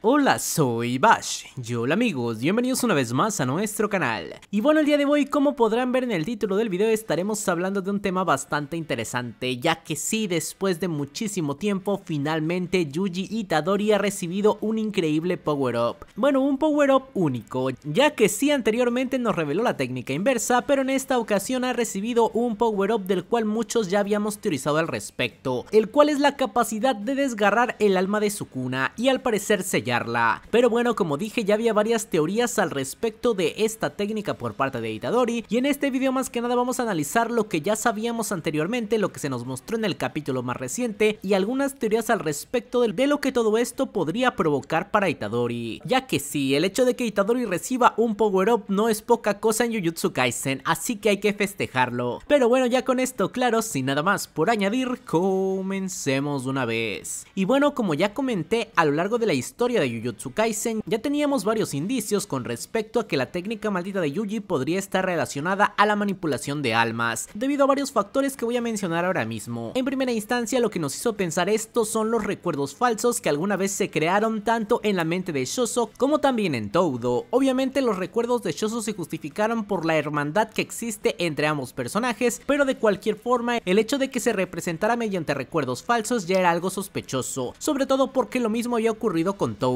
Hola, soy Bash. Yo, hola amigos, bienvenidos una vez más a nuestro canal. Y bueno, el día de hoy, como podrán ver en el título del video, estaremos hablando de un tema bastante interesante, ya que sí, después de muchísimo tiempo, finalmente Yuji Itadori ha recibido un increíble power-up. Bueno, un power-up único, ya que sí anteriormente nos reveló la técnica inversa, pero en esta ocasión ha recibido un power-up del cual muchos ya habíamos teorizado al respecto, el cual es la capacidad de desgarrar el alma de su cuna y al parecer se pero bueno, como dije, ya había varias teorías al respecto de esta técnica por parte de Itadori y en este video más que nada vamos a analizar lo que ya sabíamos anteriormente, lo que se nos mostró en el capítulo más reciente y algunas teorías al respecto de lo que todo esto podría provocar para Itadori. Ya que sí, el hecho de que Itadori reciba un power up no es poca cosa en Jujutsu Kaisen, así que hay que festejarlo. Pero bueno, ya con esto claro, sin nada más por añadir, comencemos una vez. Y bueno, como ya comenté a lo largo de la historia de Jujutsu Kaisen, ya teníamos varios indicios con respecto a que la técnica maldita de Yuji podría estar relacionada a la manipulación de almas, debido a varios factores que voy a mencionar ahora mismo. En primera instancia, lo que nos hizo pensar esto son los recuerdos falsos que alguna vez se crearon tanto en la mente de Shoso como también en todo Obviamente los recuerdos de Shoso se justificaron por la hermandad que existe entre ambos personajes, pero de cualquier forma, el hecho de que se representara mediante recuerdos falsos ya era algo sospechoso, sobre todo porque lo mismo había ocurrido con todo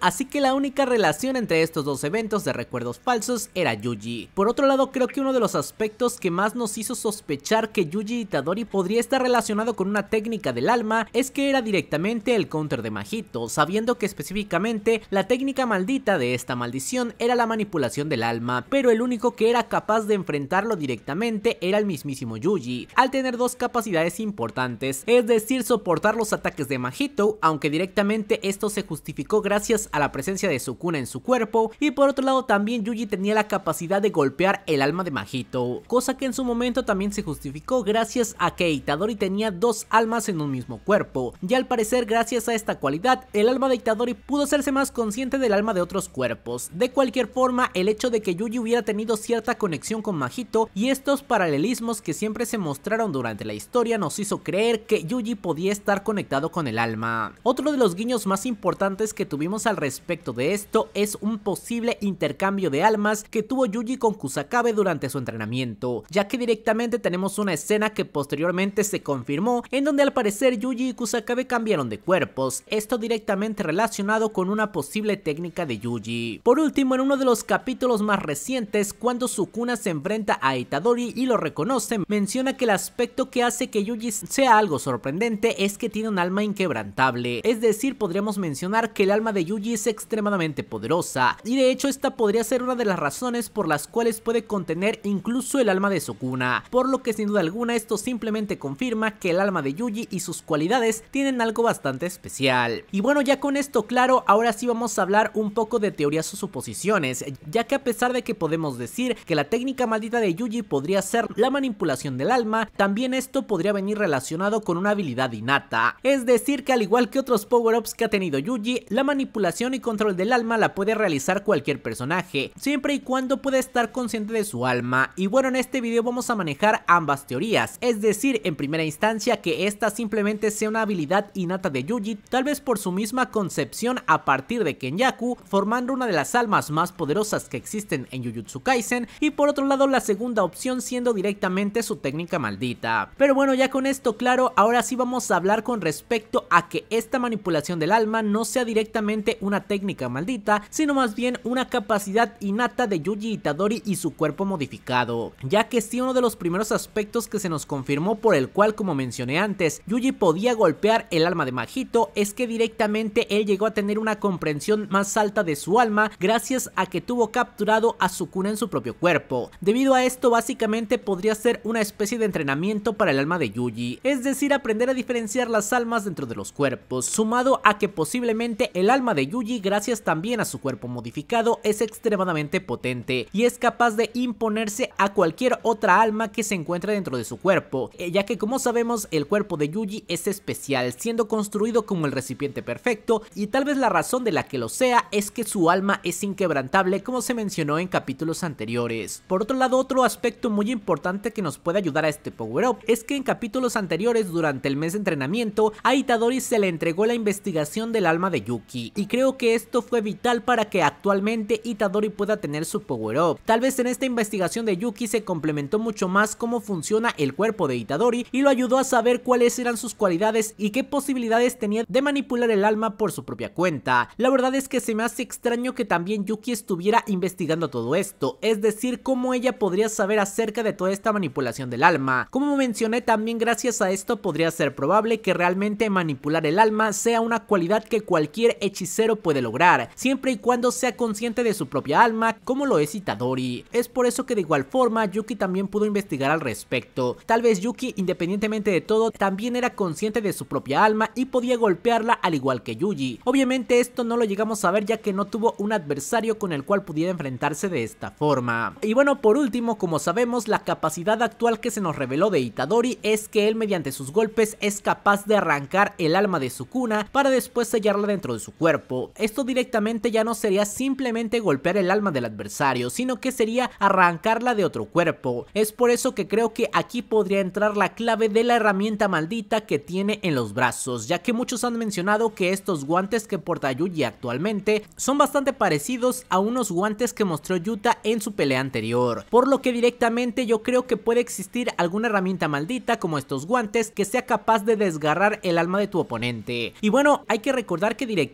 así que la única relación entre estos dos eventos de recuerdos falsos era Yuji. Por otro lado, creo que uno de los aspectos que más nos hizo sospechar que Yuji Itadori podría estar relacionado con una técnica del alma es que era directamente el counter de Majito, sabiendo que específicamente la técnica maldita de esta maldición era la manipulación del alma, pero el único que era capaz de enfrentarlo directamente era el mismísimo Yuji, al tener dos capacidades importantes, es decir, soportar los ataques de Majito, aunque directamente esto se justificó gracias a la presencia de Sukuna en su cuerpo y por otro lado también Yuji tenía la capacidad de golpear el alma de Majito, cosa que en su momento también se justificó gracias a que Itadori tenía dos almas en un mismo cuerpo y al parecer gracias a esta cualidad el alma de Itadori pudo hacerse más consciente del alma de otros cuerpos. De cualquier forma el hecho de que Yuji hubiera tenido cierta conexión con Majito y estos paralelismos que siempre se mostraron durante la historia nos hizo creer que Yuji podía estar conectado con el alma. Otro de los guiños más importantes que tuvimos al respecto de esto es un posible intercambio de almas que tuvo Yuji con Kusakabe durante su entrenamiento, ya que directamente tenemos una escena que posteriormente se confirmó en donde al parecer Yuji y Kusakabe cambiaron de cuerpos, esto directamente relacionado con una posible técnica de Yuji. Por último, en uno de los capítulos más recientes, cuando Sukuna se enfrenta a Itadori y lo reconoce, menciona que el aspecto que hace que Yuji sea algo sorprendente es que tiene un alma inquebrantable, es decir, podríamos mencionar que el alma de Yuji es extremadamente poderosa, y de hecho esta podría ser una de las razones por las cuales puede contener incluso el alma de Sukuna, por lo que sin duda alguna esto simplemente confirma que el alma de Yuji y sus cualidades tienen algo bastante especial. Y bueno, ya con esto claro, ahora sí vamos a hablar un poco de teorías o suposiciones, ya que a pesar de que podemos decir que la técnica maldita de Yuji podría ser la manipulación del alma, también esto podría venir relacionado con una habilidad innata, es decir que al igual que otros power-ups que ha tenido Yuji, la manipulación y control del alma la puede realizar cualquier personaje, siempre y cuando pueda estar consciente de su alma. Y bueno, en este video vamos a manejar ambas teorías, es decir, en primera instancia que esta simplemente sea una habilidad innata de Yuji, tal vez por su misma concepción a partir de Kenyaku, formando una de las almas más poderosas que existen en yujutsu Kaisen, y por otro lado la segunda opción siendo directamente su técnica maldita. Pero bueno, ya con esto claro, ahora sí vamos a hablar con respecto a que esta manipulación del alma no sea directa una técnica maldita, sino más bien una capacidad innata de Yuji Itadori y su cuerpo modificado, ya que sí uno de los primeros aspectos que se nos confirmó por el cual como mencioné antes, Yuji podía golpear el alma de Majito es que directamente él llegó a tener una comprensión más alta de su alma gracias a que tuvo capturado a Sukuna en su propio cuerpo. Debido a esto básicamente podría ser una especie de entrenamiento para el alma de Yuji, es decir aprender a diferenciar las almas dentro de los cuerpos, sumado a que posiblemente el el alma de Yuji gracias también a su cuerpo modificado es extremadamente potente y es capaz de imponerse a cualquier otra alma que se encuentre dentro de su cuerpo, eh, ya que como sabemos el cuerpo de Yuji es especial, siendo construido como el recipiente perfecto y tal vez la razón de la que lo sea es que su alma es inquebrantable como se mencionó en capítulos anteriores. Por otro lado, otro aspecto muy importante que nos puede ayudar a este power up es que en capítulos anteriores durante el mes de entrenamiento a Itadori se le entregó la investigación del alma de Yuki y creo que esto fue vital para que actualmente Itadori pueda tener su power up. Tal vez en esta investigación de Yuki se complementó mucho más cómo funciona el cuerpo de Itadori y lo ayudó a saber cuáles eran sus cualidades y qué posibilidades tenía de manipular el alma por su propia cuenta. La verdad es que se me hace extraño que también Yuki estuviera investigando todo esto, es decir, cómo ella podría saber acerca de toda esta manipulación del alma. Como mencioné también gracias a esto podría ser probable que realmente manipular el alma sea una cualidad que cualquier hechicero puede lograr, siempre y cuando sea consciente de su propia alma, como lo es Itadori. Es por eso que de igual forma Yuki también pudo investigar al respecto. Tal vez Yuki, independientemente de todo, también era consciente de su propia alma y podía golpearla al igual que Yuji. Obviamente esto no lo llegamos a ver ya que no tuvo un adversario con el cual pudiera enfrentarse de esta forma. Y bueno, por último, como sabemos, la capacidad actual que se nos reveló de Itadori es que él mediante sus golpes es capaz de arrancar el alma de su cuna para después sellarla dentro de su cuerpo. Esto directamente ya no sería simplemente golpear el alma del adversario, sino que sería arrancarla de otro cuerpo. Es por eso que creo que aquí podría entrar la clave de la herramienta maldita que tiene en los brazos, ya que muchos han mencionado que estos guantes que porta Yuji actualmente son bastante parecidos a unos guantes que mostró Yuta en su pelea anterior, por lo que directamente yo creo que puede existir alguna herramienta maldita como estos guantes que sea capaz de desgarrar el alma de tu oponente. Y bueno, hay que recordar que directamente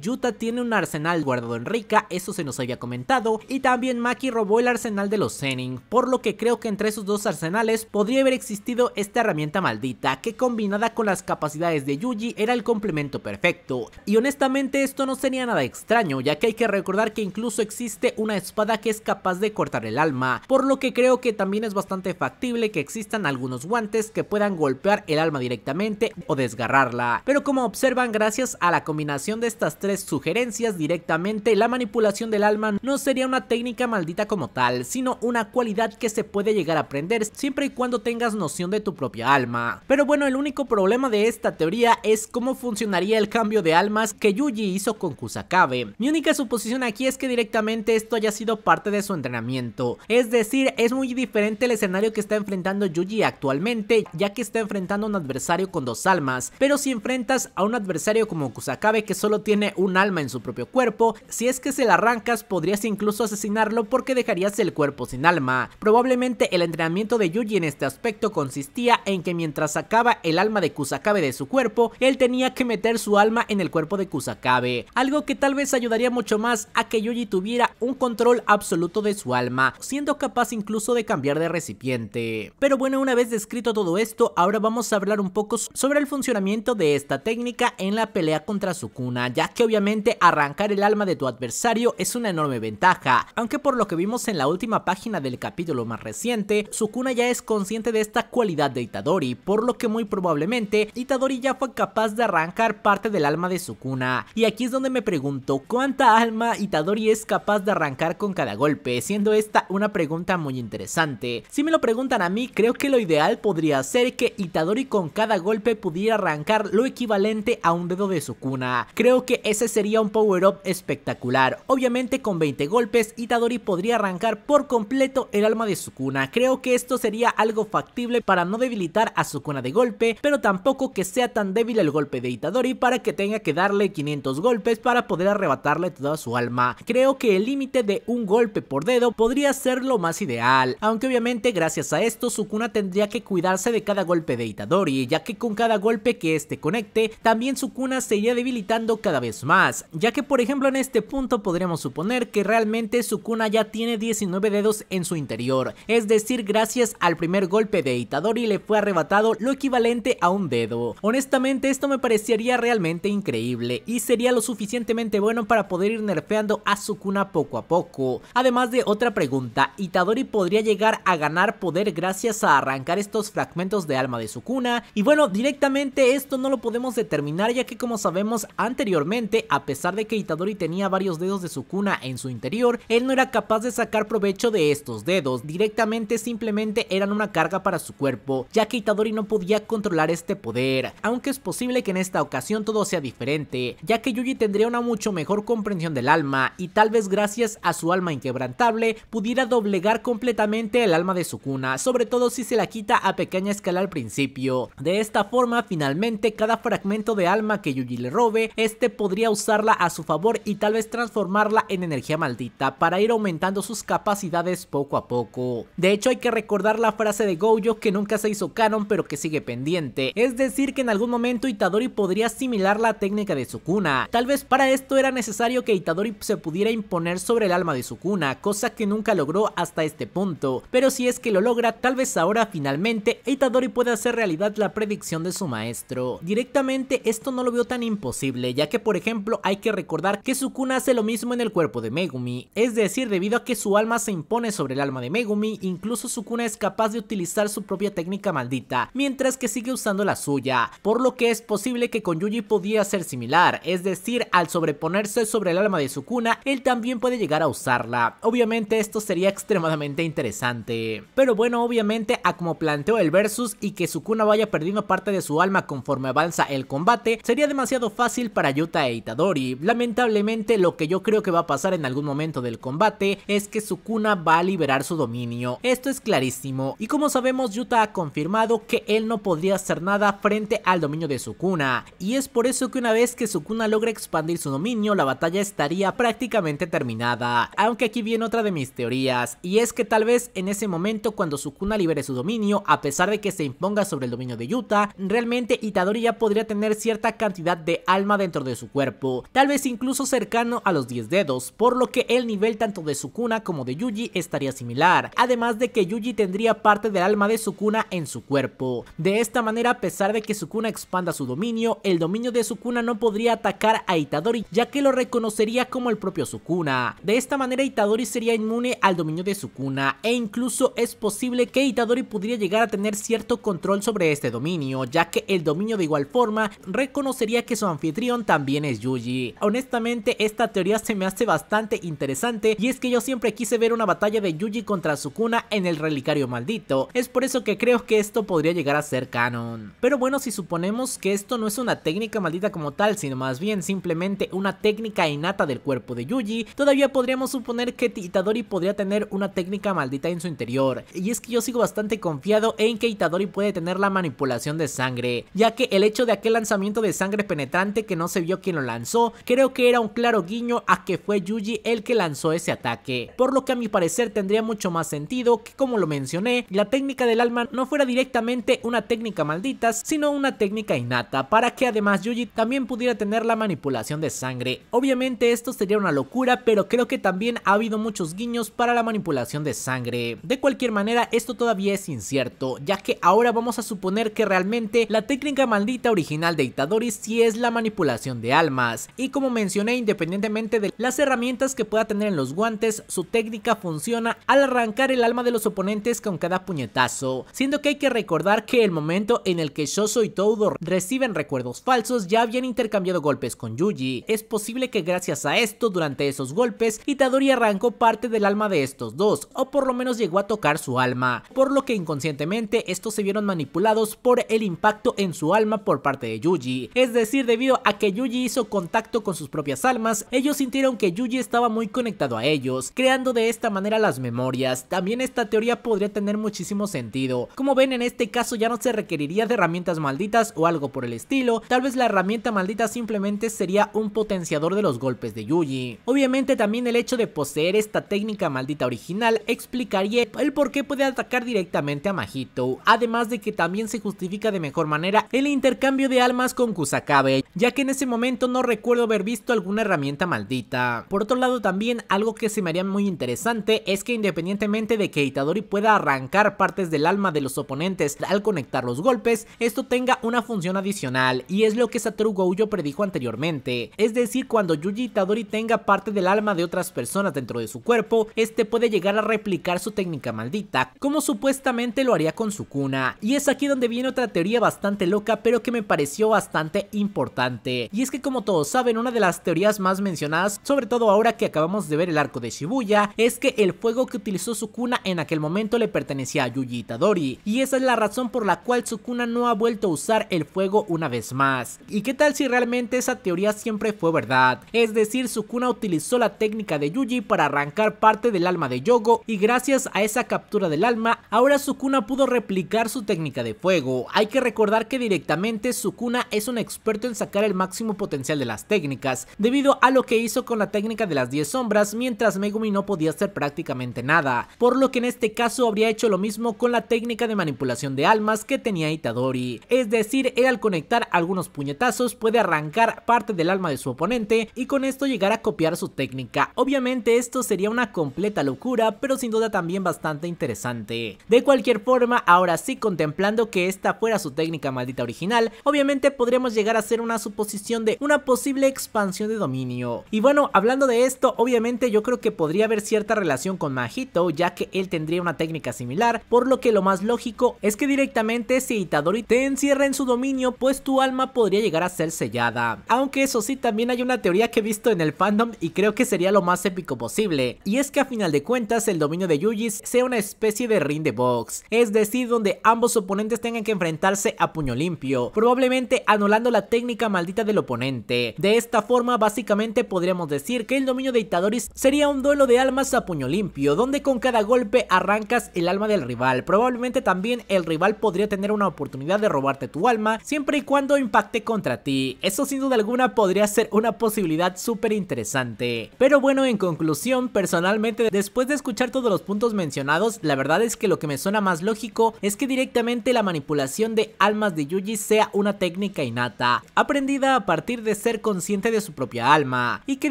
Yuta tiene un arsenal guardado en Rika, eso se nos había comentado, y también Maki robó el arsenal de los Zenin, por lo que creo que entre esos dos arsenales podría haber existido esta herramienta maldita, que combinada con las capacidades de Yuji era el complemento perfecto. Y honestamente esto no sería nada extraño, ya que hay que recordar que incluso existe una espada que es capaz de cortar el alma, por lo que creo que también es bastante factible que existan algunos guantes que puedan golpear el alma directamente o desgarrarla. Pero como observan, gracias a la combinación de estas tres sugerencias directamente, la manipulación del alma no sería una técnica maldita como tal, sino una cualidad que se puede llegar a aprender siempre y cuando tengas noción de tu propia alma. Pero bueno, el único problema de esta teoría es cómo funcionaría el cambio de almas que Yuji hizo con Kusakabe. Mi única suposición aquí es que directamente esto haya sido parte de su entrenamiento, es decir, es muy diferente el escenario que está enfrentando Yuji actualmente, ya que está enfrentando a un adversario con dos almas, pero si enfrentas a un adversario como Kusakabe que solo tiene un alma en su propio cuerpo, si es que se la arrancas podrías incluso asesinarlo porque dejarías el cuerpo sin alma. Probablemente el entrenamiento de Yuji en este aspecto consistía en que mientras sacaba el alma de Kusakabe de su cuerpo, él tenía que meter su alma en el cuerpo de Kusakabe, algo que tal vez ayudaría mucho más a que Yuji tuviera un control absoluto de su alma, siendo capaz incluso de cambiar de recipiente. Pero bueno, una vez descrito todo esto, ahora vamos a hablar un poco sobre el funcionamiento de esta técnica en la pelea contra Sukun ya que obviamente arrancar el alma de tu adversario es una enorme ventaja, aunque por lo que vimos en la última página del capítulo más reciente, Sukuna ya es consciente de esta cualidad de Itadori, por lo que muy probablemente Itadori ya fue capaz de arrancar parte del alma de Sukuna, y aquí es donde me pregunto cuánta alma Itadori es capaz de arrancar con cada golpe, siendo esta una pregunta muy interesante. Si me lo preguntan a mí, creo que lo ideal podría ser que Itadori con cada golpe pudiera arrancar lo equivalente a un dedo de Sukuna, Creo que ese sería un power-up espectacular. Obviamente con 20 golpes, Itadori podría arrancar por completo el alma de Sukuna. Creo que esto sería algo factible para no debilitar a Sukuna de golpe, pero tampoco que sea tan débil el golpe de Itadori para que tenga que darle 500 golpes para poder arrebatarle toda su alma. Creo que el límite de un golpe por dedo podría ser lo más ideal, aunque obviamente gracias a esto Sukuna tendría que cuidarse de cada golpe de Itadori, ya que con cada golpe que este conecte, también Sukuna sería debilitando cada vez más, ya que por ejemplo en este punto podríamos suponer que realmente Sukuna ya tiene 19 dedos en su interior, es decir gracias al primer golpe de Itadori le fue arrebatado lo equivalente a un dedo. Honestamente esto me parecería realmente increíble y sería lo suficientemente bueno para poder ir nerfeando a Sukuna poco a poco. Además de otra pregunta, Itadori podría llegar a ganar poder gracias a arrancar estos fragmentos de alma de Sukuna y bueno directamente esto no lo podemos determinar ya que como sabemos Anteriormente, a pesar de que Itadori tenía varios dedos de su cuna en su interior, él no era capaz de sacar provecho de estos dedos, directamente simplemente eran una carga para su cuerpo, ya que Itadori no podía controlar este poder, aunque es posible que en esta ocasión todo sea diferente, ya que Yuji tendría una mucho mejor comprensión del alma, y tal vez gracias a su alma inquebrantable, pudiera doblegar completamente el alma de su cuna, sobre todo si se la quita a pequeña escala al principio. De esta forma, finalmente, cada fragmento de alma que Yuji le robe, este podría usarla a su favor y tal vez transformarla en energía maldita para ir aumentando sus capacidades poco a poco. De hecho hay que recordar la frase de Gojo que nunca se hizo canon pero que sigue pendiente, es decir que en algún momento Itadori podría asimilar la técnica de Sukuna. Tal vez para esto era necesario que Itadori se pudiera imponer sobre el alma de Sukuna, cosa que nunca logró hasta este punto, pero si es que lo logra tal vez ahora finalmente Itadori puede hacer realidad la predicción de su maestro. Directamente esto no lo veo tan imposible ya que por ejemplo hay que recordar que Sukuna hace lo mismo en el cuerpo de Megumi, es decir, debido a que su alma se impone sobre el alma de Megumi, incluso Sukuna es capaz de utilizar su propia técnica maldita, mientras que sigue usando la suya, por lo que es posible que con Yuji podía ser similar, es decir, al sobreponerse sobre el alma de Sukuna, él también puede llegar a usarla. Obviamente esto sería extremadamente interesante. Pero bueno, obviamente a como planteó el versus y que Sukuna vaya perdiendo parte de su alma conforme avanza el combate, sería demasiado fácil para Yuta e Itadori. Lamentablemente lo que yo creo que va a pasar en algún momento del combate es que Sukuna va a liberar su dominio. Esto es clarísimo y como sabemos Yuta ha confirmado que él no podría hacer nada frente al dominio de Sukuna y es por eso que una vez que Sukuna logra expandir su dominio la batalla estaría prácticamente terminada. Aunque aquí viene otra de mis teorías y es que tal vez en ese momento cuando Sukuna libere su dominio a pesar de que se imponga sobre el dominio de Yuta realmente Itadori ya podría tener cierta cantidad de alma de dentro de su cuerpo, tal vez incluso cercano a los 10 dedos, por lo que el nivel tanto de Sukuna como de Yuji estaría similar, además de que Yuji tendría parte del alma de Sukuna en su cuerpo. De esta manera, a pesar de que Sukuna expanda su dominio, el dominio de Sukuna no podría atacar a Itadori, ya que lo reconocería como el propio Sukuna. De esta manera, Itadori sería inmune al dominio de Sukuna, e incluso es posible que Itadori pudiera llegar a tener cierto control sobre este dominio, ya que el dominio de igual forma reconocería que su anfitrión también es Yuji. Honestamente, esta teoría se me hace bastante interesante y es que yo siempre quise ver una batalla de Yuji contra Sukuna en el relicario maldito. Es por eso que creo que esto podría llegar a ser canon. Pero bueno, si suponemos que esto no es una técnica maldita como tal, sino más bien simplemente una técnica innata del cuerpo de Yuji, todavía podríamos suponer que Itadori podría tener una técnica maldita en su interior. Y es que yo sigo bastante confiado en que Itadori puede tener la manipulación de sangre, ya que el hecho de aquel lanzamiento de sangre penetrante que no se vio quién lo lanzó, creo que era un claro guiño a que fue Yuji el que lanzó ese ataque, por lo que a mi parecer tendría mucho más sentido que como lo mencioné, la técnica del alma no fuera directamente una técnica maldita, sino una técnica innata, para que además Yuji también pudiera tener la manipulación de sangre. Obviamente esto sería una locura, pero creo que también ha habido muchos guiños para la manipulación de sangre. De cualquier manera, esto todavía es incierto, ya que ahora vamos a suponer que realmente la técnica maldita original de Itadori sí es la manipulación de almas. Y como mencioné, independientemente de las herramientas que pueda tener en los guantes, su técnica funciona al arrancar el alma de los oponentes con cada puñetazo, siendo que hay que recordar que el momento en el que Shoso y Todor reciben recuerdos falsos ya habían intercambiado golpes con Yuji. Es posible que gracias a esto, durante esos golpes, Itadori arrancó parte del alma de estos dos, o por lo menos llegó a tocar su alma, por lo que inconscientemente estos se vieron manipulados por el impacto en su alma por parte de Yuji, es decir, debido a que Yuji hizo contacto con sus propias almas, ellos sintieron que Yuji estaba muy conectado a ellos, creando de esta manera las memorias. También esta teoría podría tener muchísimo sentido. Como ven en este caso ya no se requeriría de herramientas malditas o algo por el estilo, tal vez la herramienta maldita simplemente sería un potenciador de los golpes de Yuji. Obviamente también el hecho de poseer esta técnica maldita original explicaría el por qué puede atacar directamente a Majito. además de que también se justifica de mejor manera el intercambio de almas con Kusakabe, ya que en ese momento no recuerdo haber visto alguna herramienta maldita. Por otro lado también algo que se me haría muy interesante es que independientemente de que Itadori pueda arrancar partes del alma de los oponentes al conectar los golpes, esto tenga una función adicional y es lo que Satoru Gojo predijo anteriormente. Es decir, cuando Yuji Itadori tenga parte del alma de otras personas dentro de su cuerpo, este puede llegar a replicar su técnica maldita, como supuestamente lo haría con su cuna Y es aquí donde viene otra teoría bastante loca pero que me pareció bastante importante. Y es que como todos saben, una de las teorías más mencionadas, sobre todo ahora que acabamos de ver el arco de Shibuya, es que el fuego que utilizó Sukuna en aquel momento le pertenecía a Yuji Itadori. Y esa es la razón por la cual Sukuna no ha vuelto a usar el fuego una vez más. ¿Y qué tal si realmente esa teoría siempre fue verdad? Es decir, Sukuna utilizó la técnica de Yuji para arrancar parte del alma de Yogo y gracias a esa captura del alma, ahora Sukuna pudo replicar su técnica de fuego. Hay que recordar que directamente Sukuna es un experto en sacar el máximo máximo potencial de las técnicas, debido a lo que hizo con la técnica de las 10 sombras mientras Megumi no podía hacer prácticamente nada, por lo que en este caso habría hecho lo mismo con la técnica de manipulación de almas que tenía Itadori, es decir, él al conectar algunos puñetazos puede arrancar parte del alma de su oponente y con esto llegar a copiar su técnica, obviamente esto sería una completa locura pero sin duda también bastante interesante. De cualquier forma, ahora sí contemplando que esta fuera su técnica maldita original, obviamente podríamos llegar a hacer una suposición de una posible expansión de dominio. Y bueno, hablando de esto, obviamente yo creo que podría haber cierta relación con majito ya que él tendría una técnica similar, por lo que lo más lógico es que directamente si Itadori te encierra en su dominio, pues tu alma podría llegar a ser sellada. Aunque eso sí, también hay una teoría que he visto en el fandom y creo que sería lo más épico posible, y es que a final de cuentas el dominio de Yujis sea una especie de ring de box, es decir, donde ambos oponentes tengan que enfrentarse a puño limpio, probablemente anulando la técnica maldita de del oponente. De esta forma básicamente podríamos decir que el dominio de Itadori's sería un duelo de almas a puño limpio, donde con cada golpe arrancas el alma del rival. Probablemente también el rival podría tener una oportunidad de robarte tu alma, siempre y cuando impacte contra ti. Eso sin duda alguna podría ser una posibilidad súper interesante. Pero bueno, en conclusión, personalmente después de escuchar todos los puntos mencionados, la verdad es que lo que me suena más lógico es que directamente la manipulación de almas de Yuji sea una técnica innata, aprendida a partir de ser consciente de su propia alma, y que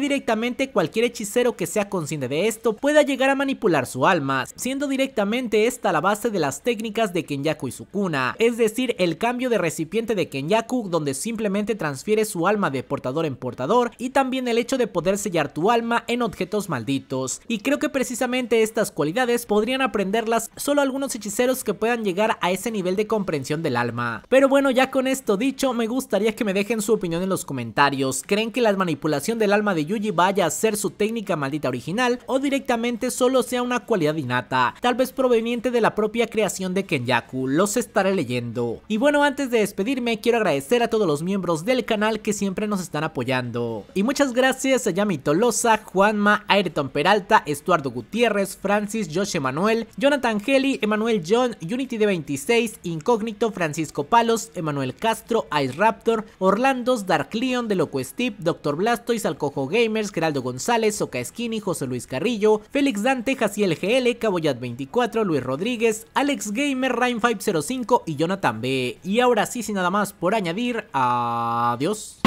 directamente cualquier hechicero que sea consciente de esto pueda llegar a manipular su alma, siendo directamente esta la base de las técnicas de Kenyaku y Sukuna, es decir, el cambio de recipiente de Kenyaku donde simplemente transfiere su alma de portador en portador y también el hecho de poder sellar tu alma en objetos malditos. Y creo que precisamente estas cualidades podrían aprenderlas solo algunos hechiceros que puedan llegar a ese nivel de comprensión del alma. Pero bueno, ya con esto dicho, me gustaría que me dejen su opinión en los comentarios. ¿Creen que la manipulación del alma de Yuji vaya a ser su técnica maldita original o directamente solo sea una cualidad innata, tal vez proveniente de la propia creación de Kenyaku? Los estaré leyendo. Y bueno, antes de despedirme, quiero agradecer a todos los miembros del canal que siempre nos están apoyando. Y muchas gracias a Yami Tolosa, Juanma, Ayrton Peralta, Estuardo Gutiérrez, Francis, Josh Emanuel, Jonathan Heli, Emanuel John, Unity de 26, Incógnito, Francisco Palos, Emanuel Castro, Ice Raptor, Orlando Dark Leon, De Loco Steep, Dr. Blastoise, Alcojo Gamers, Geraldo González, Soca Skinny, José Luis Carrillo, Félix Dante, Jaciel GL, Caboyat24, Luis Rodríguez, Alex Gamer, Rhyme505 y Jonathan B. Y ahora sí, sin nada más por añadir, adiós.